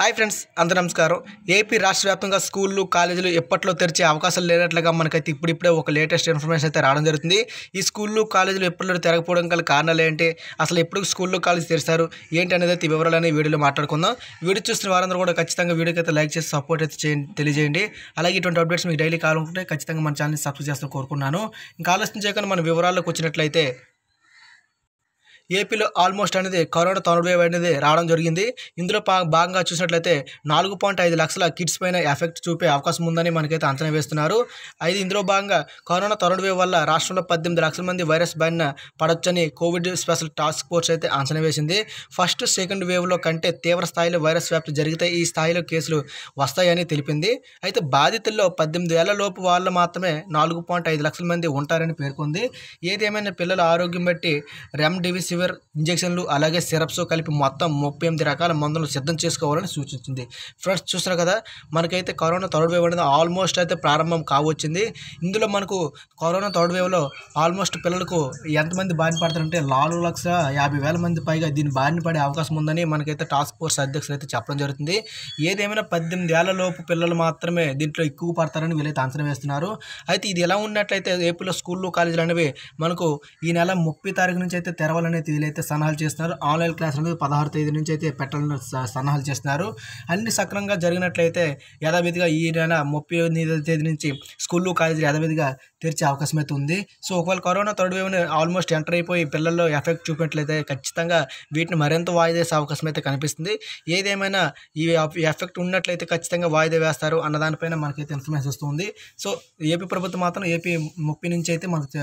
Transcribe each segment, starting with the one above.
hi friends అందరూ నమస్కారం AP రాష్ట్ర వ్యాప్తంగా స్కూళ్ళు కాలేజీలు ఎప్పట్లో తెరిచే అవకాశాలు లేనట్లుగా మనకైతే ఇప్పుడిప్పుడే ఒక లేటెస్ట్ ఇన్ఫర్మేషన్ అయితే రావడం జరుగుతుంది ఈ స్కూళ్ళు కాలేజీలు ఎప్పట్లో తెరకపోవడం గల కారణాలు ఏంటి అసలు ఎప్పుడు స్కూళ్ళు కాలేజీ తెరిస్తారు ఏంటి అనేది అయితే వివరాలనే వీడియోలో మాట్లాడుకుందాం వీడియో చూస్తున్న వారందరూ కూడా ఖచ్చితంగా వీడియోకి అయితే లైక్ చేసి సపోర్ట్ అయితే తెలియజేయండి అలాగే ఇటువంటి అప్డేట్స్ మీకు డైలీ కావాలనుకుంటే ఖచ్చితంగా మన ఛానల్ని సబ్స్క్రైబ్ చేస్తూ కోరుకున్నాను ఇంకా ఆలోచన చేయకుండా మన వివరాల్లోకి వచ్చినట్లయితే ఏపీలో ఆల్మోస్ట్ అనేది కరోనా థర్డ్ వేవ్ అనేది రావడం జరిగింది ఇందులో భాగంగా చూసినట్లయితే నాలుగు పాయింట్ ఐదు లక్షల కిడ్స్ పైన ఎఫెక్ట్ చూపే అవకాశం ఉందని మనకైతే అంచనా వేస్తున్నారు అయితే ఇందులో భాగంగా కరోనా థర్డ్ వల్ల రాష్ట్రంలో పద్దెనిమిది లక్షల మంది వైరస్ బారిన పడొచ్చని కోవిడ్ స్పెషల్ టాస్క్ ఫోర్స్ అయితే అంచనా వేసింది ఫస్ట్ సెకండ్ వేవ్లో కంటే తీవ్ర స్థాయిలో వైరస్ వ్యాప్తి జరిగితే ఈ స్థాయిలో కేసులు వస్తాయని తెలిపింది అయితే బాధితుల్లో పద్దెనిమిది వేల లోపు వాళ్ళు మాత్రమే నాలుగు పాయింట్ ఐదు లక్షల మంది ఉంటారని పేర్కొంది ఏదేమైనా పిల్లల ఆరోగ్యం బట్టి రెమ్డెసివిర్ యాంటీవైర్ ఇంజెక్షన్లు అలాగే సిరప్స్ కలిపి మొత్తం ముప్పై ఎనిమిది రకాల మందులను సిద్ధం చేసుకోవాలని సూచించింది ఫ్రెండ్స్ చూసారు కదా మనకైతే కరోనా థర్డ్ వేవ్ అనేది ఆల్మోస్ట్ అయితే ప్రారంభం కావచ్చింది ఇందులో మనకు కరోనా థర్డ్ వేవ్లో ఆల్మోస్ట్ పిల్లలకు ఎంతమంది బారిన పడతారంటే నాలుగు లక్ష యాభై వేల మంది పైగా దీన్ని బారిన పడే అవకాశం ఉందని మనకైతే టాస్క్ ఫోర్స్ అధ్యక్షులు అయితే చెప్పడం జరుగుతుంది ఏదేమైనా పద్దెనిమిది ఏళ్ల లోపు పిల్లలు మాత్రమే దీంట్లో ఎక్కువ పడతారని వీళ్ళైతే అంచనా వేస్తున్నారు అయితే ఇది ఎలా ఉన్నట్లయితే ఏపీలో స్కూళ్ళు కాలేజీలు అనేవి మనకు ఈ నెల ముప్పై తారీఖు నుంచి అయితే తెరవాలని అయితే సన్నాహాలు చేస్తున్నారు ఆన్లైన్ క్లాస్ అనేది పదహారు తేదీ నుంచి అయితే పెట్టాలని సన్నాహాలు చేస్తున్నారు అన్ని సక్రమంగా జరిగినట్లయితే యథావిధిగా ఈ నెల ముప్పై ఎనిమిది తేదీ నుంచి స్కూళ్ళు కాలేజీలు యథావిధిగా తెరిచే అవకాశం అయితే ఉంది సో ఒకవేళ corona third wave almost enter అయిపోయి పిల్లల్లో ఎఫెక్ట్ చూపినట్లయితే ఖచ్చితంగా వీటిని మరింత వాయిదేసే అవకాశం అయితే కనిపిస్తుంది ఏదేమైనా ఈ ఎఫెక్ట్ ఉన్నట్లయితే ఖచ్చితంగా వాయిదా వేస్తారు అన్న దానిపైన మనకైతే ఇన్ఫర్మేషన్ వస్తుంది సో ఏపీ ప్రభుత్వం మాత్రం ఏపీ ముప్పై నుంచి అయితే మనకు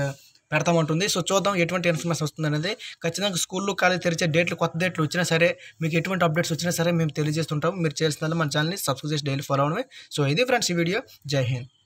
పెడతామంటుంది సో చూద్దాం ఎటువంటి ఇన్ఫర్మేషన్ వస్తుంది అనేది ఖచ్చితంగా స్కూల్లో కాలేజ్ తెరిచే డేట్లు కొత్త డేట్లు వచ్చినా సరే మీకు ఎటువంటి అప్డేట్స్ వచ్చినా సరే మేము తెలియజేస్తుంటాం మీరు చేసిన మన ఛానల్ని సబ్స్క్రైబ్ చేసి డైలీ ఫాలో అవడమే సో ఇది ఫ్రెండ్స్ ఈ వీడియో జై హింద్